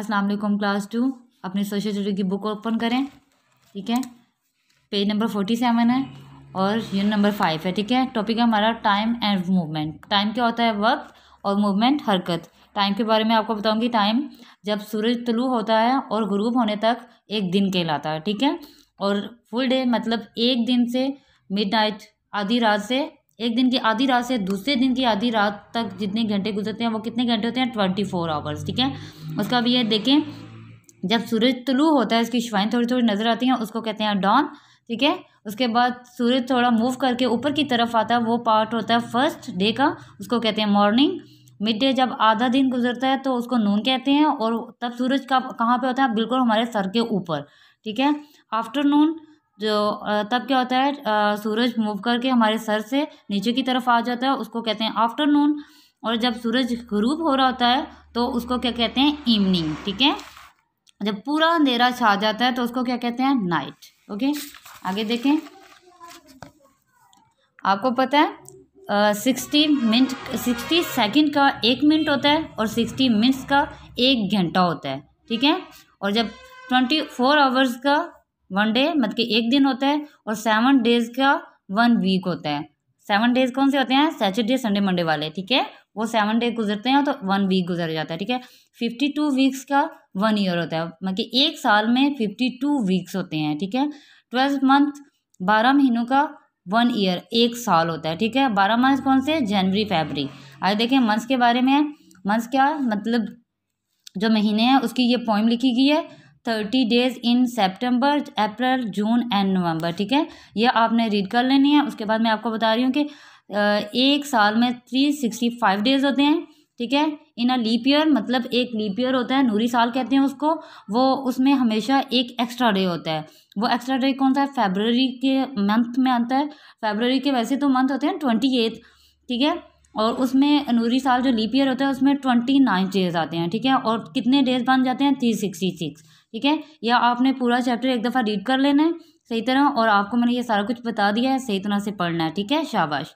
अस्सलाम वालेकुम class two अपनी सोशल स्टडी की बुक ओपन करें ठीक है पेज नंबर फोर्टी सेवन है और यूनिट नंबर फाइव है ठीक है टॉपिक है हमारा टाइम एंड मूवमेंट टाइम क्या होता है वक्त और मूवमेंट हरकत टाइम के बारे में आपको बताऊंगी टाइम जब सूरज तलू होता है और गुरूब होने तक एक दिन कहलाता है ठीक है और फुल डे मतलब एक दिन से मिड नाइट आधी रात से एक दिन की आधी रात से दूसरे दिन की आधी रात तक जितने घंटे गुजरते हैं वो कितने घंटे होते हैं ट्वेंटी फोर आवर्स ठीक है उसका अभी ये देखें जब सूरज तुलू होता है उसकी श्वाइन थोड़ी थोड़ी नज़र आती हैं उसको कहते हैं डॉन ठीक है उसके बाद सूरज थोड़ा मूव करके ऊपर की तरफ आता है वो पार्ट होता है फर्स्ट डे का उसको कहते हैं मॉर्निंग मिड डे जब आधा दिन गुजरता है तो उसको नून कहते हैं और तब सूरज का कहाँ पे होता है बिल्कुल हमारे सर के ऊपर ठीक है आफ्टरनून जो तब क्या होता है सूरज मूव करके हमारे सर से नीचे की तरफ आ जाता है उसको कहते हैं आफ्टरनून और जब सूरज ग्रूप हो रहा होता है तो उसको क्या कहते हैं इवनिंग ठीक है जब पूरा अंधेरा छा जाता है तो उसको क्या कहते हैं नाइट ओके आगे देखें आपको पता है सिक्सटी मिनट सिक्सटी सेकंड का एक मिनट होता है और सिक्सटी मिनट्स का एक घंटा होता है ठीक है और जब ट्वेंटी फोर आवर्स का वन डे मतलब कि एक दिन होता है और सेवन डेज का वन वीक होता है सेवन डेज कौन से होते हैं सैटरडे संडे मंडे वाले ठीक है वो सेवन डे गुजरते हैं तो वन वीक गुजर जाता है ठीक है फिफ्टी टू वीक्स का वन ईयर होता है मतलब कि एक साल में फिफ्टी टू वीक्स होते हैं ठीक है ट्वेल्व मंथ बारह महीनों का वन ईयर एक साल होता है ठीक है बारह मंथ कौन से जनवरी फेबरी आज देखें मंथ्स के बारे में मंथ्स क्या मतलब जो महीने हैं उसकी ये पॉइंट लिखी गई है thirty days in September April June and November ठीक है ये आपने रीड कर लेनी है उसके बाद मैं आपको बता रही हूँ कि एक साल में थ्री सिक्सटी फाइव डेज होते हैं ठीक है इन अ लीप ईयर मतलब एक लीप ईयर होता है नूरी साल कहते हैं उसको वो उसमें हमेशा एक एक्स्ट्रा डे होता है वो एक्स्ट्रा डे कौन सा है फेबररी के मंथ में आता है फेबररी के वैसे तो मंथ होते हैं ट्वेंटी एथ ठीक है और उसमें नूरी साल जो लीप ईयर होता है उसमें ट्वेंटी नाइन डेज आते हैं ठीक है और कितने डेज बन जाते हैं थ्री सिक्सटी सिक्स ठीक है या आपने पूरा चैप्टर एक दफ़ा रीड कर लेना है सही तरह और आपको मैंने ये सारा कुछ बता दिया है सही तरह से पढ़ना है ठीक है शाबाश